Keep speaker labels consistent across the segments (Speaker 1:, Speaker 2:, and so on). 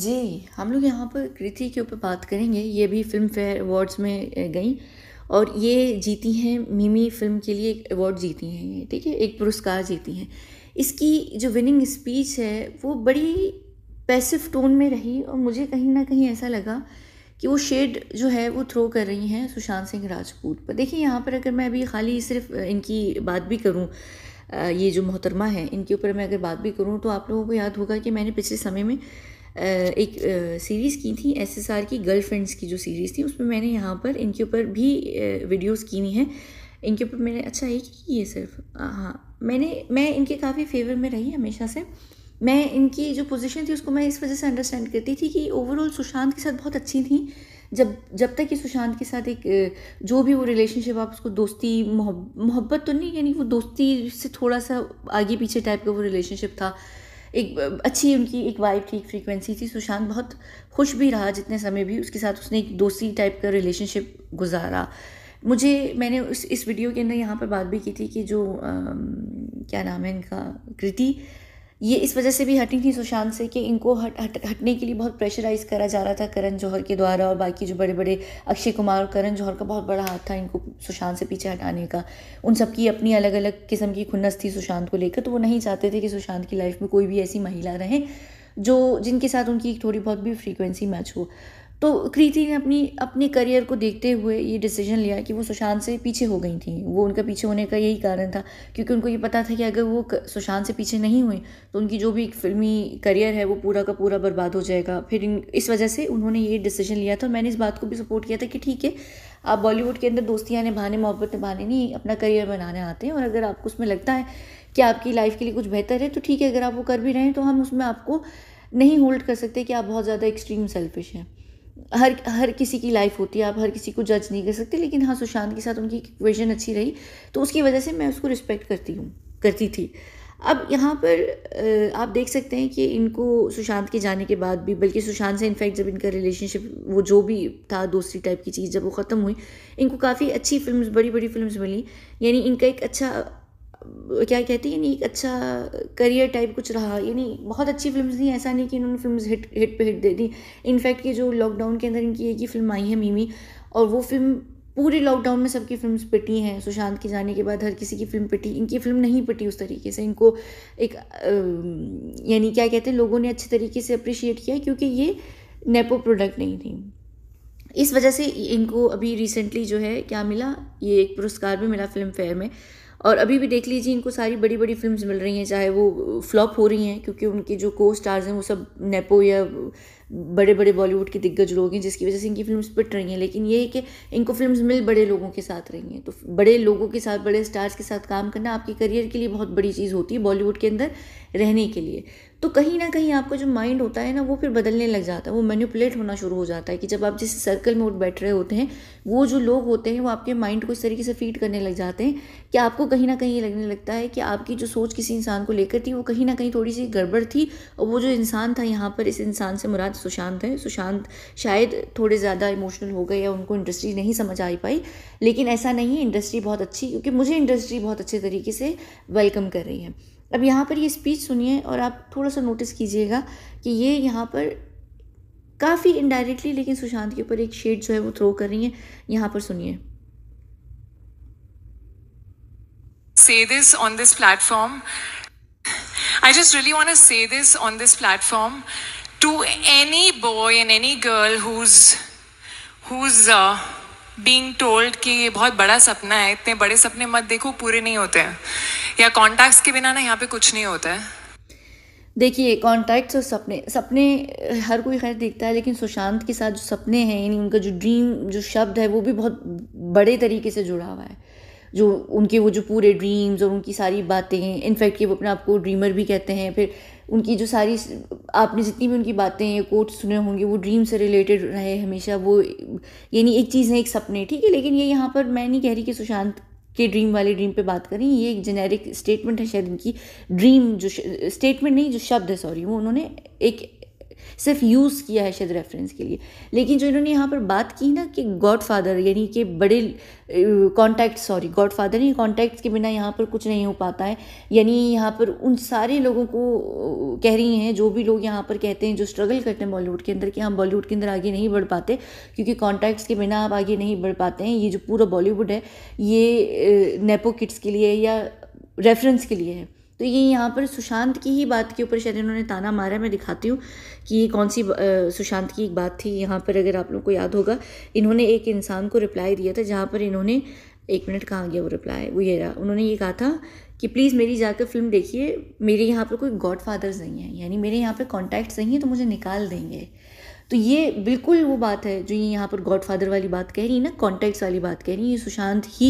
Speaker 1: जी हम लोग यहाँ पर कृति के ऊपर बात करेंगे ये भी फिल्म फेयर अवार्ड्स में गई और ये जीती हैं मिमी फिल्म के लिए एक अवार्ड जीती हैं ये ठीक है एक पुरस्कार जीती हैं इसकी जो विनिंग स्पीच है वो बड़ी पैसिव टोन में रही और मुझे कहीं ना कहीं ऐसा लगा कि वो शेड जो है वो थ्रो कर रही हैं सुशांत सिंह राजपूत पर देखिए यहाँ पर अगर मैं अभी खाली सिर्फ इनकी बात भी करूँ ये जो मोहतरमा है इनके ऊपर मैं अगर बात भी करूँ तो आप लोगों को याद होगा कि मैंने पिछले समय में एक सीरीज़ की थी एसएसआर की गर्लफ्रेंड्स की जो सीरीज़ थी उसमें मैंने यहाँ पर इनके ऊपर भी वीडियोस की हैं इनके ऊपर मैंने अच्छा ये की है सिर्फ हाँ मैंने मैं इनके काफ़ी फेवर में रही हमेशा से मैं इनकी जो पोजीशन थी उसको मैं इस वजह से अंडरस्टैंड करती थी कि ओवरऑल सुशांत के साथ बहुत अच्छी थी जब जब तक कि सुशांत के साथ एक जो भी वो रिलेशनशिप आप उसको दोस्ती मोहब्बत तो नहीं यानी वो दोस्ती से थोड़ा सा आगे पीछे टाइप का वो रिलेशनशिप था एक अच्छी उनकी एक वाइब की एक फ्रीक्वेंसी थी सुशांत बहुत खुश भी रहा जितने समय भी उसके साथ उसने एक दोस्ती टाइप का रिलेशनशिप गुजारा मुझे मैंने उस इस वीडियो के अंदर यहाँ पर बात भी की थी कि जो आ, क्या नाम है इनका कृति ये इस वजह से भी हटी थी सुशांत से कि इनको हट हट हटने के लिए बहुत प्रेशराइज करा जा रहा था करण जौहर के द्वारा और बाकी जो बड़े बड़े अक्षय कुमार और करण जौहर का बहुत बड़ा हाथ था इनको सुशांत से पीछे हटाने का उन सबकी अपनी अलग अलग किस्म की खुन्नस थी सुशांत को लेकर तो वो नहीं चाहते थे कि सुशांत की लाइफ में कोई भी ऐसी महिला रहें जो जिनके साथ उनकी थोड़ी बहुत भी फ्रीक्वेंसी मैच हो तो कृति ने अपनी अपने करियर को देखते हुए ये डिसीजन लिया कि वो सुशांत से पीछे हो गई थी वो उनका पीछे होने का यही कारण था क्योंकि उनको ये पता था कि अगर वो सुशांत से पीछे नहीं हुई तो उनकी जो भी फिल्मी करियर है वो पूरा का पूरा बर्बाद हो जाएगा फिर इस वजह से उन्होंने ये डिसीजन लिया था और मैंने इस बात को भी सपोर्ट किया था कि ठीक है आप बॉलीवुड के अंदर दोस्तियाँ निभाने मोहब्बत निभाने नहीं अपना करियर बनाने आते हैं और अगर आपको उसमें लगता है कि आपकी लाइफ के लिए कुछ बेहतर है तो ठीक है अगर आप वो कर भी रहे हैं तो हम उसमें आपको नहीं होल्ड कर सकते कि आप बहुत ज़्यादा एक्सट्रीम सेल्फिश हैं हर हर किसी की लाइफ होती है आप हर किसी को जज नहीं कर सकते लेकिन हाँ सुशांत के साथ उनकी इक्वेशन अच्छी रही तो उसकी वजह से मैं उसको रिस्पेक्ट करती हूँ करती थी अब यहाँ पर आप देख सकते हैं कि इनको सुशांत के जाने के बाद भी बल्कि सुशांत से इनफैक्ट जब इनका रिलेशनशिप वो जो भी था दूसरी टाइप की चीज़ जब वो ख़त्म हुई इनको काफ़ी अच्छी फिल्म्स बड़ी बड़ी फिल्म्स मिली यानी इनका एक अच्छा क्या कहते हैं यानी एक अच्छा करियर टाइप कुछ रहा यानी बहुत अच्छी फिल्म्स थी ऐसा नहीं कि इन्होंने फिल्म्स हिट हिट पे हिट दे दी इनफैक्ट ये जो लॉकडाउन के अंदर इनकी एक ही फिल्म आई है मीमी और वो फिल्म पूरे लॉकडाउन में सबकी फिल्म्स पिटी हैं सुशांत के जाने के बाद हर किसी की फिल्म पिटी इनकी फिल्म नहीं पिटी उस तरीके से इनको एक यानी क्या कहते हैं लोगों ने अच्छे तरीके से अप्रिशिएट किया क्योंकि ये नेपो प्रोडक्ट नहीं थी इस वजह से इनको अभी रिसेंटली जो है क्या मिला ये एक पुरस्कार भी मिला फिल्म फेयर में और अभी भी देख लीजिए इनको सारी बड़ी बड़ी फिल्म्स मिल रही हैं चाहे वो फ्लॉप हो रही हैं क्योंकि उनके जो को स्टार्स हैं वो सब नेपो या बड़े बड़े बॉलीवुड के दिग्गज लोग हैं जिसकी वजह से इनकी फिल्म्स पिट रही हैं लेकिन ये है कि इनको फिल्म्स मिल बड़े लोगों के साथ रही हैं तो बड़े लोगों के साथ बड़े स्टार्स के साथ काम करना आपके करियर के लिए बहुत बड़ी चीज़ होती है बॉलीवुड के अंदर रहने के लिए तो कहीं ना कहीं आपका जो माइंड होता है ना वो फिर बदलने लग जाता है वो मैनिपुलेट होना शुरू हो जाता है कि जब आप जिस सर्कल में उठ बैठ रहे होते हैं वो जो लोग होते हैं वो आपके माइंड को इस तरीके से फीड करने लग जाते हैं कि आपको कहीं ना कहीं ये लगने लगता है कि आपकी जो सोच किसी इंसान को लेकर थी वो कहीं ना कहीं थोड़ी सी गड़बड़ थी और वो जो इंसान था यहाँ पर इस इंसान से मुराद सुशांत है सुशांत शायद थोड़े ज़्यादा इमोशनल हो गए या उनको इंडस्ट्री नहीं समझ आ पाई लेकिन ऐसा नहीं है इंडस्ट्री बहुत अच्छी क्योंकि मुझे इंडस्ट्री बहुत अच्छे तरीके से वेलकम कर रही है अब यहाँ पर ये स्पीच सुनिए और आप थोड़ा सा नोटिस कीजिएगा कि ये यहाँ पर काफ़ी इनडायरेक्टली लेकिन सुशांत के ऊपर एक शेड जो है वो थ्रो कर रही है यहाँ पर सुनिए
Speaker 2: say this on this platform. I just really want to say this on this platform to any boy and any girl who's who's uh, being told ki ye bahut bada sapna hai itne bade sapne mat dekho pure nahi hote hain या contacts के बिना ना यहाँ पे कुछ नहीं होता है
Speaker 1: देखिए कॉन्टैक्ट्स और सपने सपने हर कोई खैर देखता है लेकिन सुशांत के साथ जो सपने हैं यानी उनका जो ड्रीम जो शब्द है वो भी बहुत बड़े तरीके से जुड़ा हुआ है जो उनके वो जो पूरे ड्रीम्स और उनकी सारी बातें इनफैक्ट कि वो अपने आप को ड्रीमर भी कहते हैं फिर उनकी जो सारी आपने जितनी भी उनकी बातें या कोट सुने होंगे वो ड्रीम से रिलेटेड रहे हमेशा वो यानी एक चीज़ है एक सपने ठीक है लेकिन ये यहाँ पर मैं नहीं कह रही कि सुशांत के ड्रीम वाले ड्रीम पे बात करें ये एक जेनेरिक स्टेटमेंट है शायद इनकी ड्रीम जो स्टेटमेंट नहीं जो शब्द है सॉरी वो उन्होंने एक सिर्फ यूज़ किया है शायद रेफरेंस के लिए लेकिन जो इन्होंने यहाँ पर बात की ना कि गॉड फादर यानी कि बड़े कॉन्टैक्ट सॉरी गॉड फादर नहीं कॉन्टैक्ट के बिना यहाँ पर कुछ नहीं हो पाता है यानी यहाँ पर उन सारे लोगों को कह रही हैं जो भी लोग यहाँ पर कहते हैं जो स्ट्रगल करते हैं बॉलीवुड के अंदर कि हम हाँ, बॉलीवुड के अंदर आगे नहीं बढ़ पाते क्योंकि कॉन्टैक्ट्स के बिना आप आगे नहीं बढ़ पाते हैं ये जो पूरा बॉलीवुड है ये नेपो किट्स के लिए या रेफरेंस के लिए है तो ये यहाँ पर सुशांत की ही बात के ऊपर शायद इन्होंने ताना मारा मैं दिखाती हूँ कि ये कौन सी सुशांत की एक बात थी यहाँ पर अगर आप लोग को याद होगा इन्होंने एक इंसान को रिप्लाई दिया था जहाँ पर इन्होंने एक मिनट कहाँ गया वो रिप्लाई वो ये रहा उन्होंने ये कहा था कि प्लीज़ मेरी जाकर फिल्म देखिए मेरे यहाँ पर कोई गॉड फादर्स नहीं है यानी मेरे यहाँ पर कॉन्टैक्ट्स नहीं है तो मुझे निकाल देंगे तो ये बिल्कुल वो बात है जो ये यहाँ पर गॉडफादर वाली बात कह रही है ना कॉन्टैक्ट्स वाली बात कह रही है ये सुशांत ही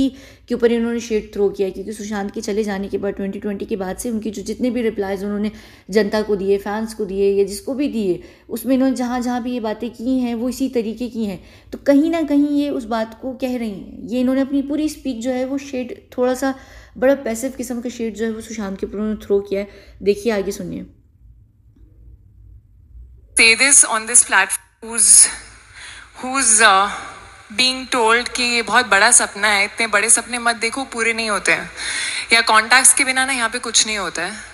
Speaker 1: के ऊपर इन्होंने शेड थ्रो किया क्योंकि सुशांत के चले जाने के बाद ट्वेंटी ट्वेंटी के बाद से उनकी जो जितने भी रिप्लाइज उन्होंने जनता को दिए फैंस को दिए या जिसको भी दिए उसमें इन्होंने जहाँ जहाँ भी ये बातें की हैं वो इसी तरीके की हैं तो कहीं ना कहीं ये उस बात को कह रही हैं ये इन्होंने अपनी पूरी स्पीच जो है वो शेड थोड़ा सा बड़ा पैसिव किस्म का शेड जो है वो सुशांत के ऊपर उन्होंने थ्रो किया है देखिए आगे सुनिए
Speaker 2: say this on this platform who's who's uh, being told कि ये बहुत बड़ा सपना है इतने बड़े सपने मत देखो पूरे नहीं होते हैं या कॉन्टैक्ट्स के बिना ना यहाँ पे कुछ नहीं होता है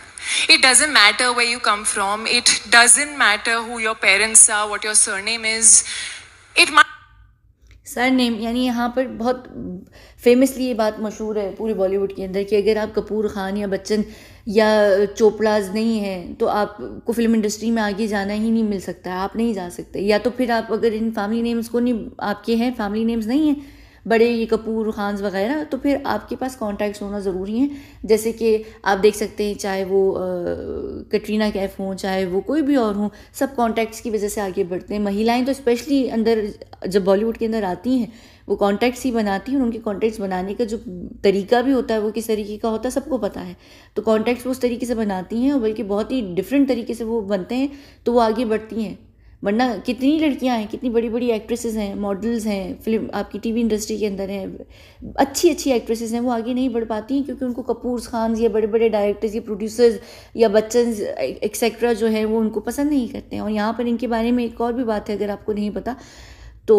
Speaker 2: It doesn't matter where you come from. It doesn't matter who your parents are, what your surname is. It might
Speaker 1: surname यानी यहाँ पर बहुत फेमसली ये बात मशहूर है पूरे बॉलीवुड के अंदर कि अगर आप कपूर खान या बच्चन या चोपड़ाज नहीं है तो आपको फिल्म इंडस्ट्री में आगे जाना ही नहीं मिल सकता आप नहीं जा सकते या तो फिर आप अगर इन फैमिली नेम्स को नहीं आपके हैं फैमिली नेम्स नहीं हैं बड़े ये कपूर खान वगैरह तो फिर आपके पास कॉन्टैक्ट्स होना ज़रूरी हैं जैसे कि आप देख सकते हैं चाहे वो कटरीना कैफ हों चाहे वो कोई भी और हों सब कॉन्टैक्ट्स की वजह से आगे बढ़ते हैं महिलाएं तो स्पेशली अंदर जब बॉलीवुड के अंदर आती हैं वो कॉन्टैक्ट्स ही बनाती हैं उनके कॉन्टैक्ट्स बनाने का जो तरीका भी होता है वो किस तरीके का होता है सबको पता है तो कॉन्टैक्ट्स वो उस तरीके से बनाती हैं और बल्कि बहुत ही डिफरेंट तरीके से वो बनते हैं तो वो आगे बढ़ती हैं वरना कितनी लड़कियां हैं कितनी बड़ी बड़ी एक्ट्रेसेस हैं मॉडल्स हैं फिल्म आपकी टीवी इंडस्ट्री के अंदर हैं अच्छी अच्छी एक्ट्रेसेस हैं वो आगे नहीं बढ़ पाती हैं क्योंकि उनको कपूर खान या बड़े बड़े डायरेक्टर्स या प्रोड्यूसर्स या बच्चन एक्सेट्रा जो है वो उनको पसंद नहीं करते हैं और यहाँ पर इनके बारे में एक और भी बात है अगर आपको नहीं पता तो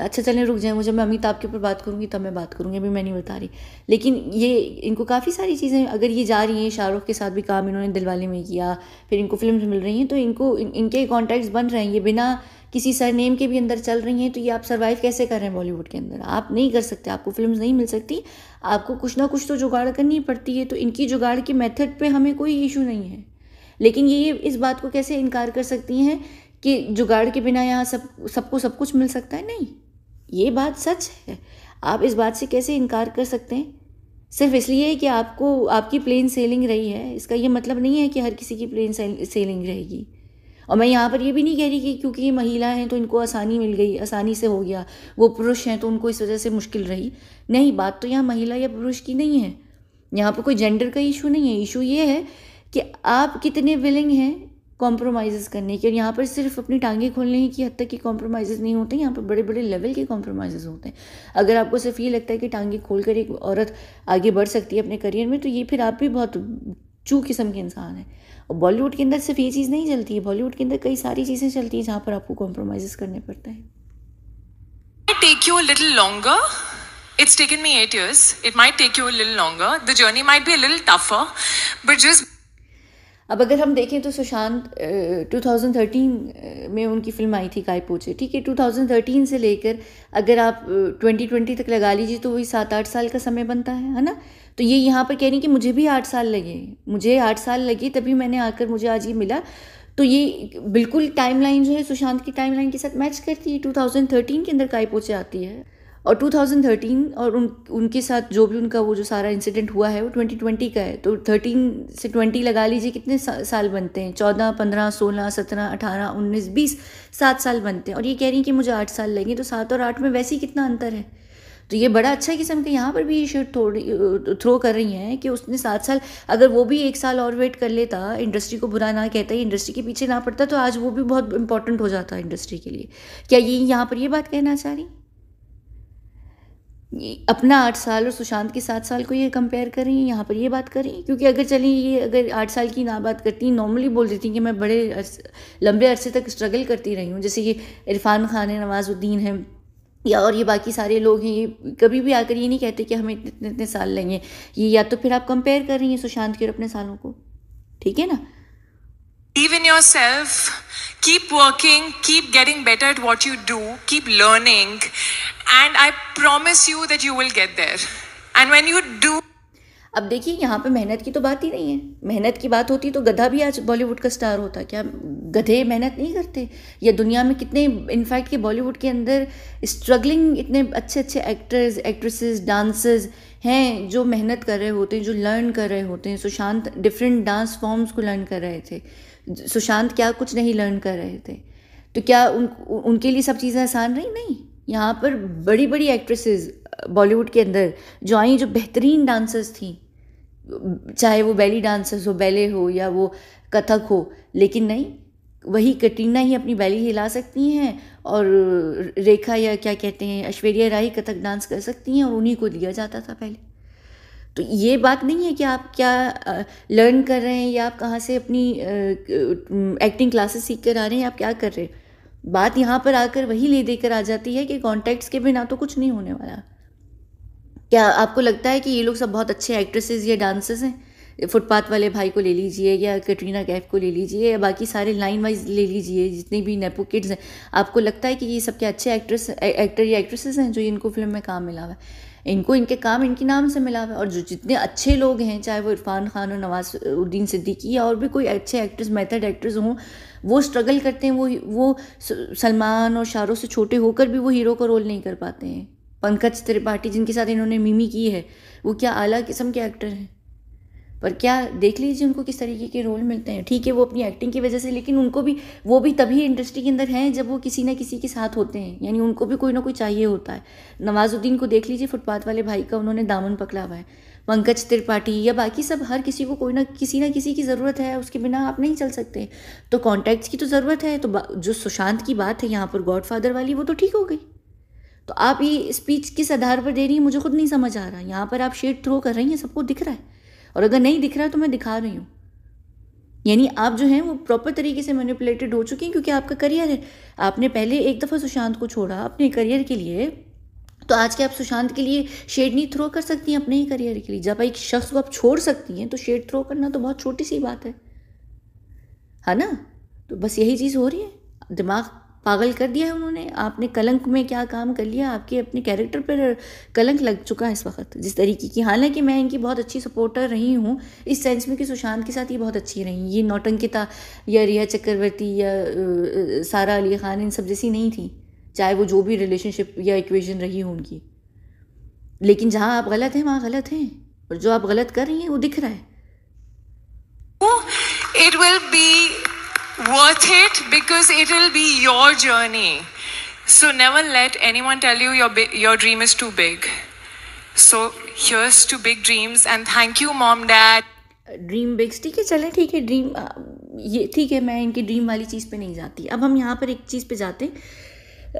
Speaker 1: अच्छा चलें रुक जाएं मुझे मैं अमिताभ के ऊपर बात करूँगी तब मैं बात करूँगी अभी मैं नहीं बता रही लेकिन ये इनको काफ़ी सारी चीज़ें अगर ये जा रही हैं शाहरुख के साथ भी काम इन्होंने दिलवाले में किया फिर इनको फिल्म मिल रही हैं तो इनको इन, इनके कॉन्टैक्ट्स बन रहे हैं ये बिना किसी सरनेम के भी अंदर चल रही हैं तो ये आप सर्वाइव कैसे कर रहे हैं बॉलीवुड के अंदर आप नहीं कर सकते आपको फिल्म नहीं मिल सकती आपको कुछ ना कुछ तो जुगाड़ करनी पड़ती है तो इनकी जुगाड़ के मेथड पर हमें कोई इशू नहीं है लेकिन ये इस बात को कैसे इनकार कर सकती हैं कि जुगाड़ के बिना यहाँ सब सबको सब कुछ मिल सकता है नहीं ये बात सच है आप इस बात से कैसे इनकार कर सकते हैं सिर्फ इसलिए कि आपको आपकी प्लेन सेलिंग रही है इसका यह मतलब नहीं है कि हर किसी की प्लेन सेलिंग रहेगी और मैं यहाँ पर ये भी नहीं कह रही कि क्योंकि ये महिला हैं तो इनको आसानी मिल गई आसानी से हो गया वो पुरुष हैं तो उनको इस वजह से मुश्किल रही नहीं बात तो यहाँ महिला या पुरुष की नहीं है यहाँ पर कोई जेंडर का इशू नहीं है इशू ये है कि आप कितने विलिंग हैं कॉम्प्रोमाइज़ करने की और यहाँ पर सिर्फ अपनी टांगें खोलने की हद तक के कॉम्प्रोमाइज़ नहीं होते यहाँ पर बड़े बड़े लेवल के कॉम्प्रोमाइज़ होते हैं अगर आपको सिर्फ ये लगता है कि टांगें खोल कर एक औरत आगे बढ़ सकती है अपने करियर में तो ये फिर आप भी बहुत चू किस्म के इंसान हैं और बॉलीवुड के अंदर सिर्फ ये चीज़ नहीं चलती है बॉलीवुड के अंदर कई सारी चीज़ें चलती हैं जहाँ पर आपको कॉम्प्रोमाइज़ करने पड़ते हैं
Speaker 2: take you a longer it's taken me eight years it may take you you longer the journey The be might tougher but just
Speaker 1: अब अगर हम देखें तो सुशांत 2013 में उनकी फिल्म आई थी काय पोचे ठीक है 2013 से लेकर अगर आप 2020 तक लगा लीजिए तो वही सात आठ साल का समय बनता है है ना तो ये यहाँ पर कह रही कि मुझे भी आठ साल लगे मुझे आठ साल लगे तभी मैंने आकर मुझे आज ये मिला तो ये बिल्कुल टाइमलाइन जो है सुशांत की टाइमलाइन के साथ मैच करती है 2013 के अंदर काय पोचे आती है और 2013 और उन उनके साथ जो भी उनका वो जो सारा इंसिडेंट हुआ है वो 2020 का है तो 13 से 20 लगा लीजिए कितने सा, साल बनते हैं 14, 15, 16, 17, 18, 19, 20 सात साल बनते हैं और ये कह रही हैं कि मुझे आठ साल लगेंगे तो सात और आठ में वैसे ही कितना अंतर है तो ये बड़ा अच्छा किस्म का यहाँ पर भी इशू थोड़ी थ्रो कर रही हैं कि उसने सात साल अगर वो भी एक साल और वेट कर लेता इंडस्ट्री को बुरा ना कहता ही इंडस्ट्री के पीछे ना पड़ता तो आज वो भी बहुत इंपॉर्टेंट हो जाता इंडस्ट्री के लिए क्या ये यहाँ पर ये बात कहना चाह रही अपना आठ साल और सुशांत के सात साल को ये कंपेयर करें यहाँ पर ये बात करें क्योंकि अगर चलें ये अगर आठ साल की ना बात करती नॉर्मली बोल देती कि मैं बड़े अर्स, लंबे अरसे तक स्ट्रगल करती रही हूँ जैसे कि इरफान खान है नवाज़ुद्दीन है या और ये बाकी सारे लोग हैं ये कभी भी आकर ये नहीं कहते कि हमें इतने इतने, इतने साल लेंगे ये या तो फिर आप कंपेयर कर रही हैं सुशांत के और अपने सालों को ठीक है ना
Speaker 2: even yourself keep working, keep getting better at what you do, keep learning, and I promise you that you will get there. And when
Speaker 1: you do, अब देखिए यहाँ पे मेहनत की तो बात ही नहीं है मेहनत की बात होती तो गधा भी आज बॉलीवुड का स्टार होता क्या गधे मेहनत नहीं करते या दुनिया में कितने इनफैक्ट कि बॉलीवुड के अंदर स्ट्रगलिंग इतने अच्छे अच्छे एक्टर्स एक्ट्रेसेस डांसर्स हैं जो मेहनत कर रहे होते हैं जो लर्न कर रहे होते हैं सुशांत डिफरेंट डांस फॉर्म्स को लर्न कर रहे थे सुशांत क्या कुछ नहीं लर्न कर रहे थे तो क्या उन उनके लिए सब चीज़ें आसान रही नहीं यहाँ पर बड़ी बड़ी एक्ट्रेसेस बॉलीवुड के अंदर जो आई जो बेहतरीन डांसर्स थी चाहे वो बैली डांसर्स हो बैले हो या वो कथक हो लेकिन नहीं वही कटरीना ही अपनी बैली हिला सकती हैं और रेखा या क्या कहते हैं ऐश्वर्या राय कथक डांस कर सकती हैं और उन्हीं को दिया जाता था पहले तो ये बात नहीं है कि आप क्या लर्न कर रहे हैं या आप कहाँ से अपनी एक्टिंग क्लासेस सीख कर आ रहे हैं आप क्या कर रहे हैं बात यहाँ पर आकर वही ले देकर आ जाती है कि कॉन्टैक्ट्स के बिना तो कुछ नहीं होने वाला क्या आपको लगता है कि ये लोग सब बहुत अच्छे एक्ट्रेसेस या डांसर्स हैं फुटपाथ वाले भाई को ले लीजिए या कटरीना कैफ को ले लीजिए या बाकी सारे लाइन वाइज ले लीजिए जितने भी नेपो किड्स हैं आपको लगता है कि ये सब के अच्छे एक्ट्रेस एक्टर या एक्ट्रेसेस हैं जो इनको फिल्म में काम मिला हुआ है इनको इनके काम इनके नाम से मिला हुआ है और जो जितने अच्छे लोग हैं चाहे वो इरफान खान और नवाजुद्दीन सिद्दीकी या और भी कोई अच्छे एक्ट्रेस मेथड एक्ट्रेस हों वो स्ट्रगल करते हैं वो वो सलमान और शाहरुख से छोटे होकर भी वो हीरो का रोल नहीं कर पाते हैं पंकज त्रिपाठी जिनके साथ इन्होंने मिमी की है वो क्या आला किस्म के एक्टर हैं पर क्या देख लीजिए उनको किस तरीके के रोल मिलते हैं ठीक है वो अपनी एक्टिंग की वजह से लेकिन उनको भी वो भी तभी इंडस्ट्री के अंदर हैं जब वो किसी ना किसी के साथ होते हैं यानी उनको भी कोई ना कोई चाहिए होता है नवाजुद्दीन को देख लीजिए फुटपाथ वाले भाई का उन्होंने दामन पकड़ा हुआ है पंकज त्रिपाठी या बाकी सब हर किसी को कोई ना किसी ना किसी की ज़रूरत है उसके बिना आप नहीं चल सकते तो कॉन्टैक्ट्स की तो ज़रूरत है तो जो सुशांत की बात है यहाँ पर गॉडफादर वाली वो तो ठीक हो गई तो आप ये स्पीच किस आधार पर दे रही हैं मुझे खुद नहीं समझ आ रहा यहाँ पर आप शेड थ्रो कर रही हैं सबको दिख रहा है और अगर नहीं दिख रहा है तो मैं दिखा रही हूँ यानी आप जो हैं वो प्रॉपर तरीके से मैनिपुलेटेड हो चुकी हैं क्योंकि आपका करियर है आपने पहले एक दफ़ा सुशांत को छोड़ा अपने करियर के लिए तो आज के आप सुशांत के लिए शेड नहीं थ्रो कर सकती हैं अपने ही करियर के लिए जब एक शख्स को आप छोड़ सकती हैं तो शेड थ्रो करना तो बहुत छोटी सी बात है है ना तो बस यही चीज़ हो रही है दिमाग पागल कर दिया है उन्होंने आपने कलंक में क्या काम कर लिया आपके अपने कैरेक्टर पर कलंक लग चुका है इस वक्त जिस तरीके की हालांकि मैं इनकी बहुत अच्छी सपोर्टर रही हूँ इस सेंस में कि सुशांत के साथ ये बहुत अच्छी रही ये नौटंकिता या रिया चक्रवर्ती या सारा अली खान इन सब जैसी नहीं थी चाहे वो जो भी रिलेशनशिप या इक्वेशन रही हो उनकी लेकिन जहाँ आप गलत हैं वहाँ गलत हैं और जो आप गलत कर रही हैं वो दिख रहा है
Speaker 2: it will be worth it because it'll be your journey. So never let anyone tell you your, your dream is too big. So here's to big dreams and thank you, mom, dad.
Speaker 1: Dream big ठीक है चलें ठीक है dream ये ठीक है मैं इनकी ड्रीम वाली चीज़ पे नहीं जाती अब हम यहाँ पर एक चीज़ पे जाते हैं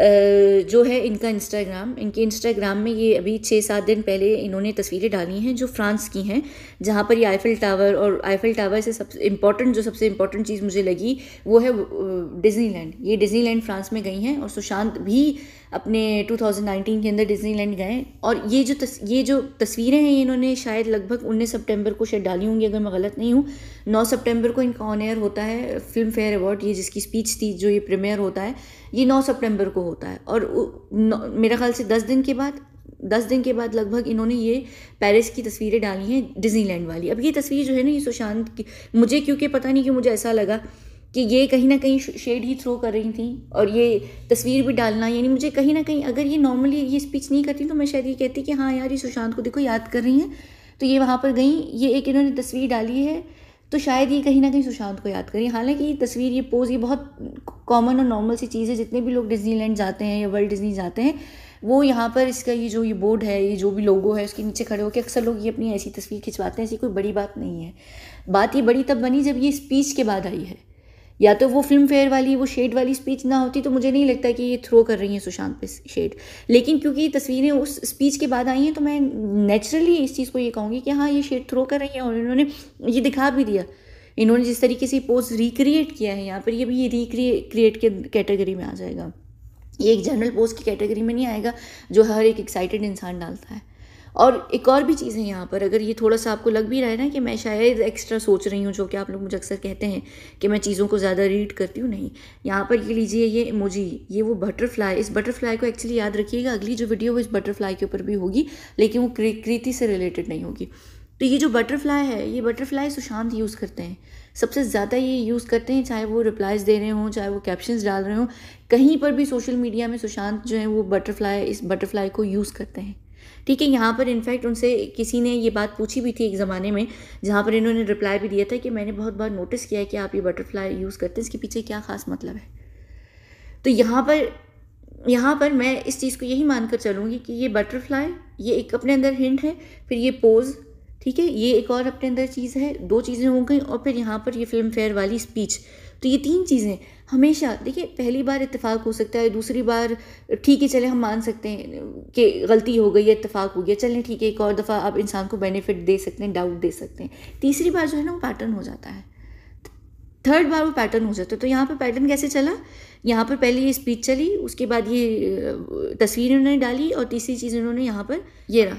Speaker 1: जो है इनका इंस्टाग्राम इनके इंस्टाग्राम में ये अभी छः सात दिन पहले इन्होंने तस्वीरें डाली हैं जो फ्रांस की हैं जहाँ पर ये आईफिल टावर और आईफिल टावर से सबसे इम्पॉर्टेंट जो सबसे इम्पॉर्टेंट चीज़ मुझे लगी वो है डिज़नीलैंड ये डिज्नीलैंड फ्रांस में गई हैं और सुशांत भी अपने 2019 के अंदर डिज्नीलैंड गए और ये जो तस, ये जो तस्वीरें हैं इन्होंने शायद लगभग उन्नीस सितंबर को शायद डाली होंगी अगर मैं गलत नहीं हूँ नौ सितंबर को इनका ऑन एयर होता है फिल्म फेयर अवार्ड ये जिसकी स्पीच थी जो ये प्रीमियर होता है ये नौ सितंबर को होता है और मेरे ख्याल से दस दिन के बाद दस दिन के बाद लगभग इन्होंने ये पेरिस की तस्वीरें डाली हैं डिज्नीलैंड वाली अब ये तस्वीर जो है ना ये सुशांत की मुझे क्योंकि पता नहीं कि मुझे ऐसा लगा कि ये कहीं ना कहीं शेड ही थ्रो कर रही थी और ये तस्वीर भी डालना यानी मुझे कहीं ना कहीं अगर ये नॉर्मली ये स्पीच नहीं करती तो मैं शायद ये कहती कि हाँ यार ये सुशांत को देखो याद कर रही हैं तो ये वहाँ पर गई ये एक इन्होंने तस्वीर डाली है तो शायद ये कहीं ना कहीं सुशांत को याद करें हालांकि ये तस्वीर ये पोज़ ये बहुत कॉमन और नॉर्मल सी चीज़ है जितने भी लोग डिज्नीलैंड जाते हैं या वर्ल्ड डिज्नी जाते हैं वो यहाँ पर इसका ये जो ये बोर्ड है ये जो भी लोगो है उसके नीचे खड़े होकर अक्सर लोग ये अपनी ऐसी तस्वीर खिंचवाते हैं ऐसी कोई बड़ी बात नहीं है बात ये बड़ी तब बनी जब ये स्पीच के बाद आई है या तो वो फिल्म फेयर वाली वो शेड वाली स्पीच ना होती तो मुझे नहीं लगता कि ये थ्रो कर रही हैं सुशांत पे शेड लेकिन क्योंकि तस्वीरें उस स्पीच के बाद आई हैं तो मैं नेचुरली इस चीज़ को ये कहूँगी कि हाँ ये शेड थ्रो कर रही हैं और इन्होंने ये दिखा भी दिया इन्होंने जिस तरीके से पोज रिक्रिएट किया है यहाँ पर ये भी ये रिक्रिएट के कैटेगरी में आ जाएगा ये एक जनरल पोज की कैटेगरी में नहीं आएगा जो हर एक एक्साइटेड इंसान डालता है और एक और भी चीज़ है यहाँ पर अगर ये थोड़ा सा आपको लग भी रहा है ना कि मैं शायद एक्स्ट्रा सोच रही हूँ जो कि आप लोग मुझे अक्सर कहते हैं कि मैं चीज़ों को ज़्यादा रीड करती हूँ नहीं यहाँ पर ये लीजिए ये इमोजी ये वो बटरफ्लाई इस बटरफ्लाई को एक्चुअली याद रखिएगा अगली जो वीडियो वो इस बटरफ्लाई के ऊपर भी होगी लेकिन वो कृति से रिलेटेड नहीं होगी तो ये जो बटरफ्लाई है ये बटरफ्लाई सुशांत यूज़ करते हैं सबसे ज़्यादा ये यूज़ करते हैं चाहे वो रिप्लाइज़ दे रहे हों चाहे वो कैप्शंस डाल रहे हों कहीं पर भी सोशल मीडिया में सुशांत जो है वो बटरफ्लाई इस बटरफ्लाई को यूज़ करते हैं ठीक है यहाँ पर इनफैक्ट उनसे किसी ने ये बात पूछी भी थी एक ज़माने में जहाँ पर इन्होंने रिप्लाई भी दिया था कि मैंने बहुत बार नोटिस किया है कि आप ये बटरफ्लाई यूज़ करते हैं इसके पीछे क्या ख़ास मतलब है तो यहाँ पर यहाँ पर मैं इस चीज़ को यही मानकर चलूँगी कि ये बटरफ्लाई ये एक अपने अंदर हिंट है फिर ये पोज़ ठीक है ये एक और अपने अंदर चीज़ है दो चीज़ें हो गई और फिर यहाँ पर ये फिल्म फेयर वाली स्पीच तो ये तीन चीज़ें हमेशा देखिए पहली बार इत्तेफाक हो सकता है दूसरी बार ठीक है चले हम मान सकते हैं कि गलती हो गई है इतफाक़ हो गया चलें ठीक है एक और दफ़ा आप इंसान को बेनिफिट दे सकते हैं डाउट दे सकते हैं तीसरी बार जो है ना वो पैटर्न हो जाता है थर्ड बार वो पैटर्न हो जाता है तो यहाँ पर पैटर्न कैसे चला यहाँ पर पहले ये स्पीच चली उसके बाद ये तस्वीर इन्होंने डाली और तीसरी चीज़ उन्होंने यहाँ पर ये रहा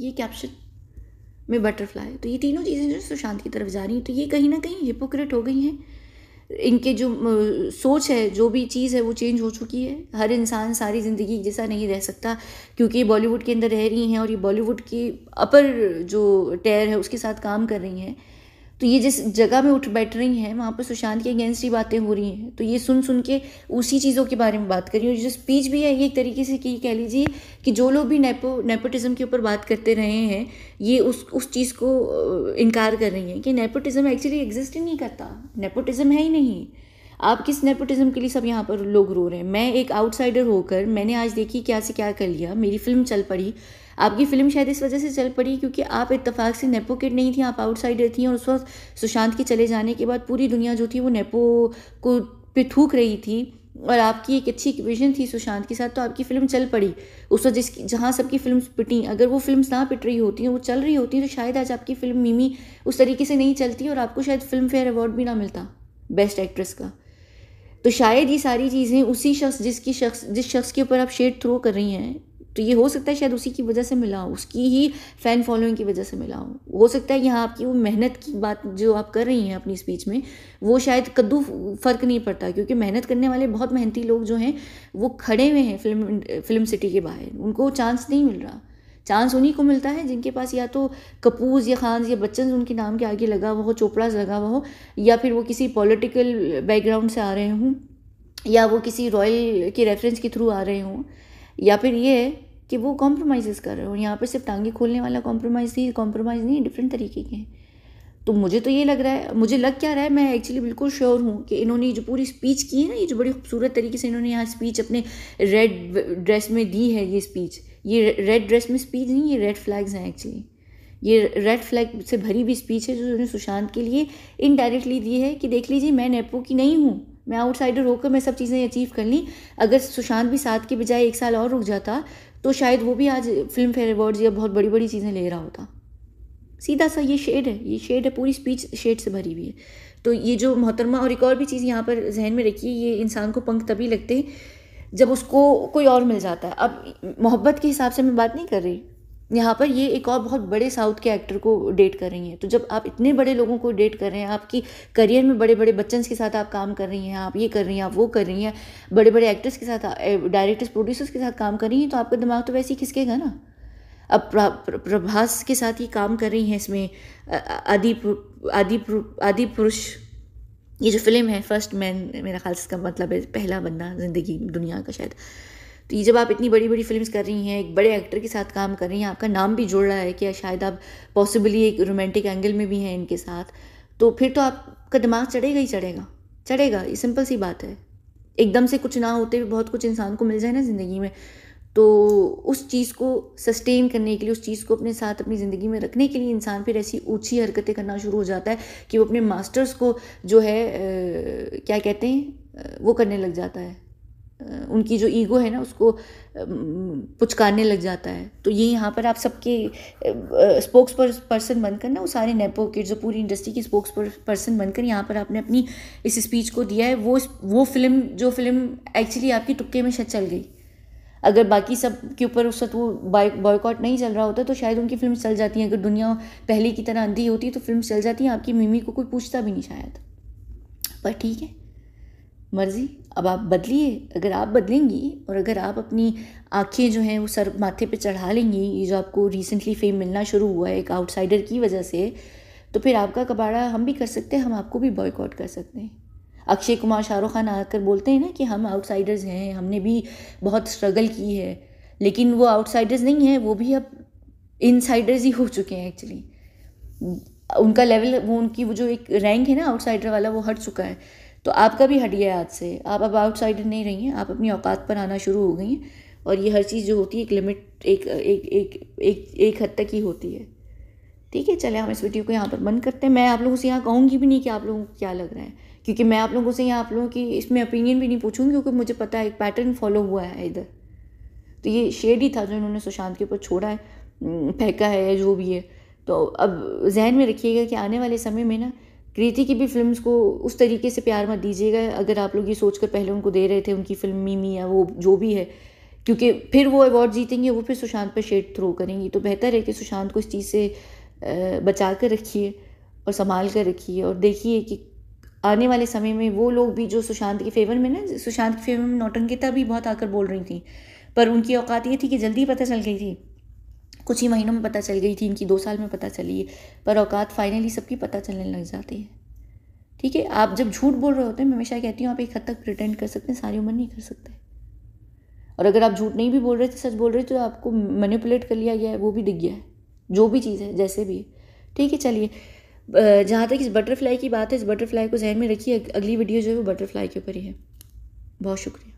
Speaker 1: ये कैप्शन में बटरफ्लाई तो ये तीनों चीज़ें जो सुशांत की तरफ जा रही हैं तो ये कहीं ना कहीं हिपोक्रेट हो गई हैं इनके जो सोच है जो भी चीज़ है वो चेंज हो चुकी है हर इंसान सारी ज़िंदगी जैसा नहीं रह सकता क्योंकि ये बॉलीवुड के अंदर रह रही हैं और ये बॉलीवुड की अपर जो टैर है उसके साथ काम कर रही हैं तो ये जिस जगह में उठ बैठ रही हैं वहाँ पर सुशांत के अगेंस्ट ही बातें हो रही हैं तो ये सुन सुन के उसी चीज़ों के बारे में बात कर रही हूँ जो स्पीच भी है ये एक तरीके से कि कह लीजिए कि जो लोग भी नेपो नेपोटिज़म के ऊपर बात करते रहे हैं ये उस उस चीज़ को इनकार कर रही हैं कि नेपोटिज़म एक्चुअली एग्जिस्ट ही नहीं करता नेपोटिज़म है ही नहीं आप किस नेपोटिज्म के लिए सब यहाँ पर लोग रो रहे हैं मैं एक आउटसाइडर होकर मैंने आज देखी क्या से क्या कर लिया मेरी फिल्म चल पड़ी आपकी फिल्म शायद इस वजह से चल पड़ी क्योंकि आप इतफाक से नेपो किड नहीं थी आप आउटसाइडर थी और उस वक्त सुशांत के चले जाने के बाद पूरी दुनिया जो थी वो नेपो को पे थूक रही थी और आपकी एक अच्छी विजन थी सुशांत के साथ तो आपकी फिल्म चल पड़ी उस वक्त जिसकी जहाँ सबकी फिल्म पिटी अगर वो फिल्म ना पिट रही होती हैं वो चल रही होती हैं तो शायद आज आपकी फिल्म मीमी उस तरीके से नहीं चलती और आपको शायद फिल्म फेयर अवार्ड भी ना मिलता बेस्ट एक्ट्रेस का तो शायद ये सारी चीज़ें उसी शख्स जिसकी शख्स जिस शख्स के ऊपर आप शेड थ्रो कर रही हैं तो ये हो सकता है शायद उसी की वजह से मिला हो उसकी ही फ़ैन फॉलोइंग की वजह से मिला हो हो सकता है यहाँ आपकी वो मेहनत की बात जो आप कर रही हैं अपनी स्पीच में वो शायद कद्दू फ़र्क नहीं पड़ता क्योंकि मेहनत करने वाले बहुत मेहनती लोग जो हैं वो खड़े हुए हैं फिल्म फिल्म सिटी के बाहर उनको चांस नहीं मिल रहा चांस उन्हीं को मिलता है जिनके पास या तो कपूज या खान या बच्चन उनके नाम के आगे लगा हुआ हो चोपड़ा से लगा हुआ हो या फिर वो किसी पॉलिटिकल बैकग्राउंड से आ रहे हों या वो किसी रॉयल के रेफरेंस के थ्रू आ रहे हों या फिर ये है कि वो कॉम्प्रोमाइज़ कर रहे हो यहाँ पर सिर्फ टांगे खोलने वाला कॉम्प्रोमाइज़ नहीं कॉम्प्रोमाइज़ नहीं डिफरेंट तरीके के हैं तो मुझे तो ये लग रहा है मुझे लग क्या रहा है मैं एक्चुअली बिल्कुल श्योर हूँ कि इन्होंने जो पूरी स्पीच की है ना ये जो बड़ी खूबसूरत तरीके से इन्होंने यहाँ स्पीच अपने रेड ड्रेस में दी है ये स्पीच ये रेड ड्रेस में स्पीच नहीं ये रेड फ्लैग्स हैं एक्चुअली ये रेड फ्लैग से भरी हुई स्पीच है जो उन्होंने सुशांत के लिए इनडायरेक्टली दी है कि देख लीजिए मैं नेपो की नहीं हूँ मैं आउटसाइडर होकर मैं सब चीज़ें अचीव कर ली अगर सुशांत भी साथ के बजाय एक साल और रुक जाता तो शायद वो भी आज फिल्म फेयर अवार्ड्स या बहुत बड़ी बड़ी चीज़ें ले रहा होता सीधा सा ये शेड है ये शेड है पूरी स्पीच शेड से भरी हुई है तो ये जो मोहतरमा और एक और भी चीज़ यहाँ पर जहन में रखी है ये इंसान को पंख तभी लगते हैं जब उसको कोई और मिल जाता है अब मोहब्बत के हिसाब से मैं बात नहीं कर रही यहाँ पर ये एक और बहुत बड़े साउथ के एक्टर को डेट कर रही हैं तो जब आप इतने बड़े लोगों को डेट कर रहे हैं आपकी करियर में बड़े बड़े बच्चन के साथ आप काम कर रही हैं आप ये कर रही हैं आप वो कर रही हैं बड़े बड़े एक्टर्स के साथ डायरेक्टर्स प्रोड्यूसर्स के साथ काम कर रही हैं तो आपका दिमाग तो वैसे ही खिसकेगा ना अब प्रभास के साथ ही काम कर रही हैं इसमें आदि आदि आदि पुरुष ये जो फिल्म है फर्स्ट मैन मेरा ख्याल से इसका मतलब है पहला बंदा ज़िंदगी दुनिया का शायद तो ये जब आप इतनी बड़ी बड़ी फिल्म्स कर रही हैं एक बड़े एक्टर के साथ काम कर रही हैं आपका नाम भी जुड़ रहा है कि शायद आप पॉसिबली एक रोमांटिक एंगल में भी हैं इनके साथ तो फिर तो आपका दिमाग चढ़ेगा ही चढ़ेगा चढ़ेगा ये सिंपल सी बात है एकदम से कुछ ना होते भी बहुत कुछ इंसान को मिल जाए ना ज़िंदगी में तो उस चीज़ को सस्टेन करने के लिए उस चीज़ को अपने साथ अपनी ज़िंदगी में रखने के लिए इंसान फिर ऐसी ऊँची हरकतें करना शुरू हो जाता है कि वो अपने मास्टर्स को जो है आ, क्या कहते हैं वो करने लग जाता है उनकी जो ईगो है ना उसको पुचकारने लग जाता है तो ये यहाँ पर आप सबके स्पोक्स पर्सन बनकर ना वो सारे नेपो किड्स जो पूरी इंडस्ट्री की स्पोक्स पर्सन बनकर यहाँ पर आपने अपनी इस स्पीच को दिया है वो वो फिल्म जो फिल्म एक्चुअली आपकी टुक्के में शायद चल गई अगर बाकी सब के ऊपर उस वक्त वो बॉयकॉट नहीं चल रहा होता तो शायद उनकी फिल्म चल जाती हैं अगर दुनिया पहले की तरह अंधी होती तो फिल्म चल जाती हैं आपकी मम्मी को कोई पूछता भी नहीं शायद पर ठीक है मर्ज़ी अब आप बदलिए अगर आप बदलेंगी और अगर आप अपनी आँखें जो हैं वो सर माथे पे चढ़ा लेंगी ये जो आपको रिसेंटली फेम मिलना शुरू हुआ है एक आउटसाइडर की वजह से तो फिर आपका कबाड़ा हम भी कर सकते हैं हम आपको भी बॉयकॉट कर सकते हैं अक्षय कुमार शाहरुख खान आकर बोलते हैं ना कि हम आउटसाइडर्स हैं हमने भी बहुत स्ट्रगल की है लेकिन वो आउटसाइडर्स नहीं हैं वो भी अब इनसाइडर्स ही हो चुके हैं एक्चुअली उनका लेवल वो उनकी वो जो एक रैंक है ना आउटसाइडर वाला वो हट चुका है तो आपका भी हट गया आज से आप अब आउटसाइडर नहीं रही हैं आप अपनी औकात पर आना शुरू हो गई हैं और ये हर चीज़ जो होती है एक लिमिट एक एक एक एक, एक हद तक ही होती है ठीक है चले हम इस वीडियो को यहाँ पर बंद करते हैं मैं आप लोगों से यहाँ कहूँगी भी नहीं कि आप लोगों को क्या लग रहा है क्योंकि मैं आप लोगों से यहाँ आप लोगों की इसमें ओपिनियन भी नहीं पूछूंगी क्योंकि मुझे पता है एक पैटर्न फॉलो हुआ है इधर तो ये शेड ही था जो इन्होंने सुशांत के ऊपर छोड़ा है हम्म, फेंका है जो भी है तो अब जहन में रखिएगा कि आने वाले समय में ना कृति की भी फिल्म्स को उस तरीके से प्यार मत दीजिएगा अगर आप लोग ये सोचकर पहले उनको दे रहे थे उनकी फिल्म मीमी या वो जो भी है क्योंकि फिर वो अवार्ड जीतेंगे वो फिर सुशांत पर शेड थ्रो करेंगी तो बेहतर है कि सुशांत को इस चीज़ से बचा कर रखिए और संभाल कर रखिए और देखिए कि आने वाले समय में वो लोग भी जो सुशांत के फेवर में ना सुशांत के फेवर में नौटंकिता भी बहुत आकर बोल रही थी पर उनकी औकात ये थी कि जल्दी पता चल गई थी कुछ ही महीनों में पता चल गई थी इनकी दो साल में पता चली है पर औकात फाइनली सबकी पता चलने लग जाती है ठीक है आप जब झूठ बोल रहे होते हैं मैं हमेशा कहती हूँ आप एक हद तक प्रिटेंड कर सकते हैं सारी उम्र नहीं कर सकते और अगर आप झूठ नहीं भी बोल रहे थे सच बोल रहे थे तो आपको मैनिपुलेट कर लिया गया है वो भी दिख गया है जो भी चीज़ है जैसे भी है ठीक है चलिए जहाँ तक इस बटरफ्लाई की बात है इस बटरफ्लाई को जहन में रखिए अगली वीडियो जो है वो बटरफ्लाई के ऊपर ही है बहुत शुक्रिया